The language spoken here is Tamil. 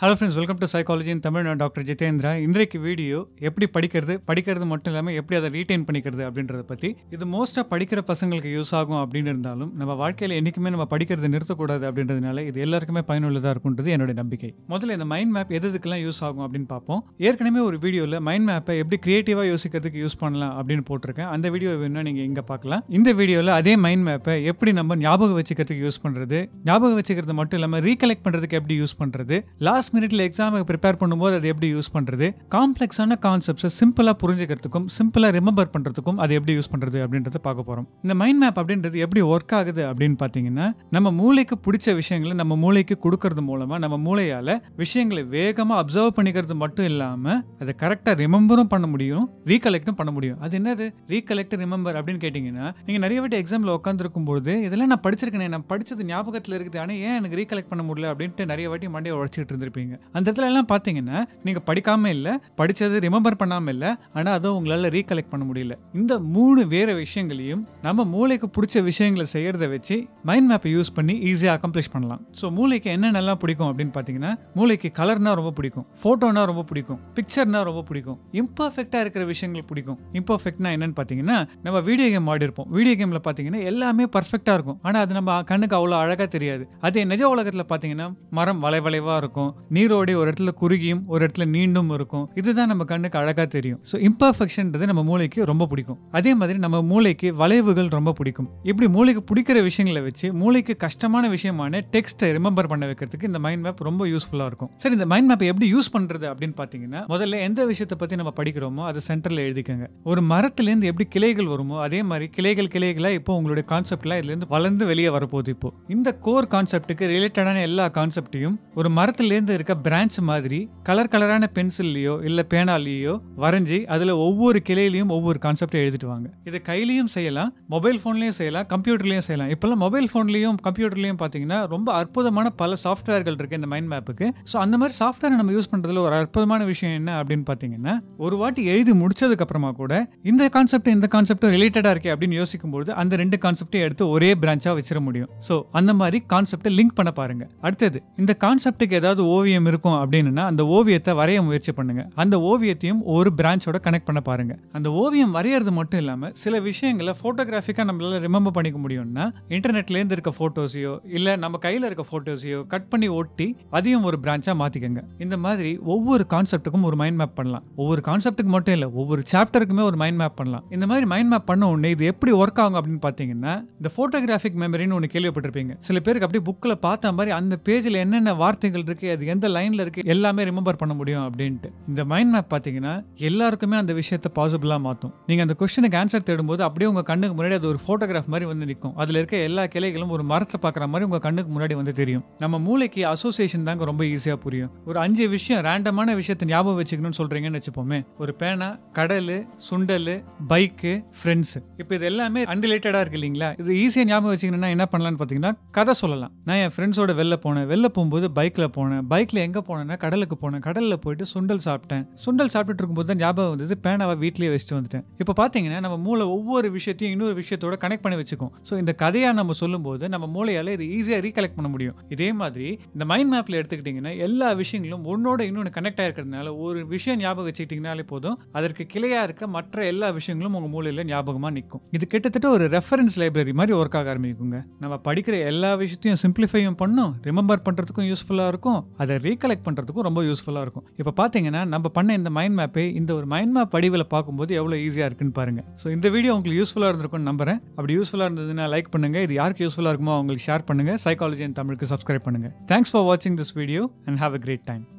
hello friends welcome to psychology in Tamil நான் டாக்டர் ஜிதேந்திரா இன்றைக்கு வீடியோ எப்படி படிக்கிறது படிக்கிறது மட்டும் இல்லாமல் எப்படி அதை ரீட்டைன் பண்ணிக்கிறது அப்படின்றத பற்றி இது மோஸ்ட்டாக படிக்கிற பசங்களுக்கு யூஸ் ஆகும் அப்படின்னு இருந்தாலும் நம்ம வாழ்க்கையில் என்றைக்குமே நம்ம படிக்கிறது நிறுத்தக்கூடாது அப்படின்றதுனால இது எல்லாருக்குமே பயனுள்ளதாக இருக்கும்ன்றது என்னுடைய நம்பிக்கை முதல்ல இந்த மைண்ட் மேப் எது யூஸ் ஆகும் அப்படின்னு பார்ப்போம் ஏற்கனவே ஒரு வீடியோவில் மைண்ட் மேப்பை எப்படி கிரியேட்டிவாக யோசிக்கிறதுக்கு யூஸ் பண்ணலாம் அப்படின்னு போட்டிருக்கேன் அந்த வீடியோ வேணும் நீங்கள் இங்கே பார்க்கலாம் இந்த வீடியோவில் அதே மைண்ட் மேப்பை எப்படி நம்ம ஞாபகம் வச்சுக்கிறதுக்கு யூஸ் பண்ணுறது ஞாபகம் வச்சுக்கிறது மட்டும் இல்லாமல் ரீகலெக்ட் பண்ணுறதுக்கு எப்படி யூஸ் பண்ணுறது லாஸ்ட் லாஸ்ட் மினிட்ல எக்ஸாமுக்கு ப்ரிப்பேர் பண்ணும்போது அதை எப்படி யூஸ் பண்ணுறது காம்ப்ளெக்ஸான கான்செப்ட்ஸை சிம்பிளாக புரிஞ்சுக்கிறதுக்கும் சிம்பிளாக ரிமெம்பர் பண்ணுறதுக்கும் அது எப்படி யூஸ் பண்ணுறது அப்படின்றத பார்க்க போறோம் இந்த மைண்ட் மேப் அப்படின்றது எப்படி ஒர்க் ஆகுது அப்படின்னு பார்த்தீங்கன்னா நம்ம மூளைக்கு பிடிச்ச விஷயங்களை நம்ம மூளைக்கு கொடுக்கறது மூலமாக நம்ம மூளையால் விஷயங்களை வேகமாக அப்சர்வ் பண்ணிக்கிறது மட்டும் இல்லாமல் அதை கரெக்டாக ரிமெம்பரும் பண்ண முடியும் ரீகலெக்டும் பண்ண முடியும் அது என்னது ரீகலெக்ட் ரிமெம்பர் அப்படின்னு கேட்டீங்கன்னா நீங்கள் நிறைய வாட்டி எக்ஸாமில் உட்காந்துருக்கும் போது இதெல்லாம் நான் படிச்சிருக்கேன் நான் படித்தது ஞாபகத்தில் இருக்குது ஆனால் ஏன் எனக்கு ரீகலெக்ட் பண்ண முடியல அப்படின்ட்டு நிறைய வாட்டி மண்டையை உழைச்சிட்டு இருந்திருப்பேன் இருப்பீங்க அந்த இடத்துல எல்லாம் பார்த்தீங்கன்னா நீங்கள் படிக்காம இல்லை படிச்சது ரிமெம்பர் பண்ணாமல் இல்லை ஆனால் அதை உங்களால் ரீகலெக்ட் பண்ண முடியல இந்த மூணு வேறு விஷயங்களையும் நம்ம மூளைக்கு பிடிச்ச விஷயங்களை செய்கிறத வச்சு மைண்ட் மேப்பை யூஸ் பண்ணி ஈஸியாக அக்கம்ப்ளிஷ் பண்ணலாம் ஸோ மூளைக்கு என்னென்னலாம் பிடிக்கும் அப்படின்னு பார்த்தீங்கன்னா மூளைக்கு கலர்னா ரொம்ப பிடிக்கும் ஃபோட்டோனா ரொம்ப பிடிக்கும் பிக்சர்னா ரொம்ப பிடிக்கும் இம்பர்ஃபெக்டாக இருக்கிற விஷயங்கள் பிடிக்கும் இம்பர்ஃபெக்ட்னா என்னன்னு பார்த்தீங்கன்னா நம்ம வீடியோ கேம் ஆடி இருப்போம் வீடியோ கேமில் பார்த்தீங்கன்னா எல்லாமே பர்ஃபெக்டாக இருக்கும் ஆனால் அது நம்ம கண்ணுக்கு அவ்வளோ அழகாக தெரியாது அதே நிஜ உலகத்தில் பார்த்தீங்கன்னா மரம் வளைவளைவாக இருக்கும் நீரோடை ஒரு இடத்துல குறுகியும் ஒரு இடத்துல நீண்டும் இருக்கும் இதுதான் நம்ம கண்ணுக்கு அழகாக தெரியும் ஸோ இம்பர்ஃபெக்ஷன் நம்ம மூளைக்கு ரொம்ப பிடிக்கும் அதே மாதிரி நம்ம மூளைக்கு வளைவுகள் ரொம்ப பிடிக்கும் இப்படி மூளைக்கு பிடிக்கிற விஷயங்களை வச்சு மூளைக்கு கஷ்டமான விஷயமான டெக்ஸ்ட்டை ரிமெம்பர் பண்ண வைக்கிறதுக்கு இந்த மைண்ட் மேப் ரொம்ப யூஸ்ஃபுல்லாக இருக்கும் சரி இந்த மைண்ட் மேப் எப்படி யூஸ் பண்ணுறது அப்படின்னு பார்த்தீங்கன்னா முதல்ல எந்த விஷயத்தை பற்றி நம்ம படிக்கிறோமோ அதை சென்டரில் எழுதிக்கோங்க ஒரு மரத்துலேருந்து எப்படி கிளைகள் வருமோ அதே மாதிரி கிளைகள் கிளைகளாக இப்போ உங்களுடைய கான்செப்ட்லாம் இதுலேருந்து வளர்ந்து வெளியே வரப்போகுது இப்போ இந்த கோர் கான்செப்ட்டுக்கு ரிலேட்டடான எல்லா கான்செப்டையும் ஒரு மரத்துலேருந்து இருக்க பிரான்ச் மாதிரி கலர் கலரான பென்சில்லையோ இல்லை பேனாலேயோ வரைஞ்சி அதில் ஒவ்வொரு கிளையிலையும் ஒவ்வொரு எழுதிட்டு எழுதிட்டுவாங்க இது கையிலையும் செய்யலாம் மொபைல் போன்லயும் செய்யலாம் கம்ப்யூட்டர்லயும் செய்யலாம் இப்போல்லாம் மொபைல் போன்லயும் கம்ப்யூட்டர்லயும் பார்த்தீங்கன்னா ரொம்ப அற்புதமான பல சாஃப்ட்வேர்கள் இருக்குது இந்த மைண்ட் மேப்புக்கு ஸோ அந்த மாதிரி சாஃப்ட்வேரை நம்ம யூஸ் பண்றதுல ஒரு அற்புதமான விஷயம் என்ன அப்படின்னு பார்த்தீங்கன்னா ஒரு வாட்டி எழுதி முடிச்சதுக்கப்புறமா கூட இந்த கான்செப்ட் இந்த கான்செப்டும் ரிலேட்டடாக இருக்கே அப்படின்னு யோசிக்கும் போது அந்த ரெண்டு கான்செப்டையும் எடுத்து ஒரே பிரான்ச்சா வச்சிட முடியும் ஸோ அந்த மாதிரி கான்செப்டை லிங்க் பண்ண பாருங்க அடுத்தது இந்த கான்செப்டுக்கு ஏதாவது ஓவியம் ஓவியம் இருக்கும் அப்படின்னா அந்த ஓவியத்தை வரைய முயற்சி பண்ணுங்க அந்த ஓவியத்தையும் ஒரு பிரான்ச்சோட கனெக்ட் பண்ண பாருங்க அந்த ஓவியம் வரைகிறது மட்டும் இல்லாமல் சில விஷயங்களை ஃபோட்டோகிராஃபிக்காக நம்மளால ரிமெம்பர் பண்ணிக்க முடியும்னா இன்டர்நெட்லேருந்து இருக்க ஃபோட்டோஸையோ இல்லை நம்ம கையில் இருக்க ஃபோட்டோஸையோ கட் பண்ணி ஒட்டி அதையும் ஒரு பிரான்ச்சா மாத்திக்கங்க இந்த மாதிரி ஒவ்வொரு கான்செப்டுக்கும் ஒரு மைண்ட் மேப் பண்ணலாம் ஒவ்வொரு கான்செப்டுக்கு மட்டும் இல்லை ஒவ்வொரு சாப்டருக்குமே ஒரு மைண்ட் மேப் பண்ணலாம் இந்த மாதிரி மைண்ட் மேப் பண்ண உடனே இது எப்படி ஒர்க் ஆகும் அப்படின்னு பார்த்தீங்கன்னா இந்த ஃபோட்டோகிராஃபிக் மெமரின்னு ஒன்று கேள்விப்பட்டிருப்பீங்க சில பேருக்கு அப்படியே புக்கில் பார்த்த மாதிரி அந்த பேஜில் என்னென்ன வார்த்தைகள் இருக்கு அது எந்த லைனில் இருக்குது எல்லாமே ரிமெம்பர் பண்ண முடியும் அப்படின்ட்டு இந்த மைண்ட் மேப் பார்த்தீங்கன்னா எல்லாருக்குமே அந்த விஷயத்தை பாசிபிளாக மாற்றும் நீங்கள் அந்த கொஸ்டினுக்கு ஆன்சர் தேடும்போது அப்படியே உங்கள் கண்ணுக்கு முன்னாடி அது ஒரு ஃபோட்டோகிராஃப் மாதிரி வந்து நிற்கும் அதில் இருக்க எல்லா கிளைகளும் ஒரு மரத்தை பார்க்குற மாதிரி உங்கள் கண்ணுக்கு முன்னாடி வந்து தெரியும் நம்ம மூளைக்கு அசோசியேஷன் தாங்க ரொம்ப ஈஸியாக புரியும் ஒரு அஞ்சு விஷயம் ரேண்டமான விஷயத்தை ஞாபகம் வச்சுக்கணும்னு சொல்கிறீங்கன்னு வச்சுப்போமே ஒரு பேனா கடல் சுண்டல் பைக்கு ஃப்ரெண்ட்ஸு இப்போ இது எல்லாமே அன்ரிலேட்டடாக இருக்கு இல்லைங்களா இது ஈஸியாக ஞாபகம் வச்சுக்கணும்னா என்ன பண்ணலான்னு பார்த்தீங்கன்னா கதை சொல்லலாம் நான் என் ஃப்ரெண்ட்ஸோட வெளில போனேன் வெளில போகும்போது பைக்கில் போனேன் பைக் பைக்கில் எங்கே போனேன்னா கடலுக்கு போனேன் கடலில் போயிட்டு சுண்டல் சாப்பிட்டேன் சுண்டல் சாப்பிட்டுட்டு இருக்கும்போது தான் ஞாபகம் வந்தது பேனாவை வீட்லேயே வச்சுட்டு வந்துட்டேன் இப்போ பார்த்தீங்கன்னா நம்ம மூளை ஒவ்வொரு விஷயத்தையும் இன்னொரு விஷயத்தோட கனெக்ட் பண்ணி வச்சுக்கும் ஸோ இந்த கதையாக நம்ம போது நம்ம மூளையால் இது ஈஸியாக ரீகலெக்ட் பண்ண முடியும் இதே மாதிரி இந்த மைண்ட் மேப்பில் எடுத்துக்கிட்டிங்கன்னா எல்லா விஷயங்களும் ஒன்னோட இன்னொன்று கனெக்ட் ஆகிருக்கிறதுனால ஒரு விஷயம் ஞாபகம் வச்சுக்கிட்டிங்கனாலே போதும் அதற்கு கிளையாக இருக்க மற்ற எல்லா விஷயங்களும் உங்கள் மூளையில் ஞாபகமாக நிற்கும் இது கிட்டத்தட்ட ஒரு ரெஃபரன்ஸ் லைப்ரரி மாதிரி ஒர்க் ஆக ஆரம்பிக்குங்க நம்ம படிக்கிற எல்லா விஷயத்தையும் சிம்பிளிஃபையும் பண்ணும் ரிமெம்பர் பண்ணுறதுக்கும் யூஸ்ஃபுல்லாக இருக்கும் அதை ரீகலெக்ட் பண்ணுறதுக்கும் ரொம்ப யூஸ்ஃபுல்லாக இருக்கும் இப்போ பார்த்தீங்கன்னா நம்ம பண்ண இந்த மைண்ட் மேப்பை இந்த ஒரு மைண்ட் மேப் படிவில் பார்க்கும்போது எவ்வளோ ஈஸியாக இருக்குன்னு பாருங்கள் ஸோ இந்த வீடியோ உங்களுக்கு யூஸ்ஃபுல்லாக இருந்திருக்கும்னு நம்புறேன் அப்படி யூஸ்ஃபுல்லாக இருந்ததுன்னா லைக் பண்ணுங்கள் இது யாருக்கு யூஸ்ஃபுல்லாக இருக்குமோ அவங்களுக்கு ஷேர் பண்ணுங்கள் சைக்காலஜி அண்ட் தமிழுக்கு சப்ஸ்கிரைப் பண்ணுங்கள் தேங்க்ஸ் ஃபார் வாட்சிங் this video and have a great time